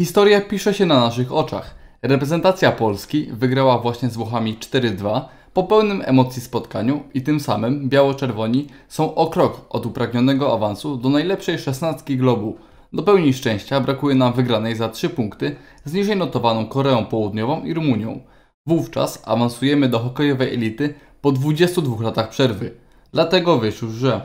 Historia pisze się na naszych oczach. Reprezentacja Polski wygrała właśnie z Włochami 4-2 po pełnym emocji spotkaniu i tym samym biało-czerwoni są o krok od upragnionego awansu do najlepszej szesnastki globu. Do pełni szczęścia brakuje nam wygranej za 3 punkty z niżej notowaną Koreą Południową i Rumunią. Wówczas awansujemy do hokejowej elity po 22 latach przerwy. Dlatego wyszł, że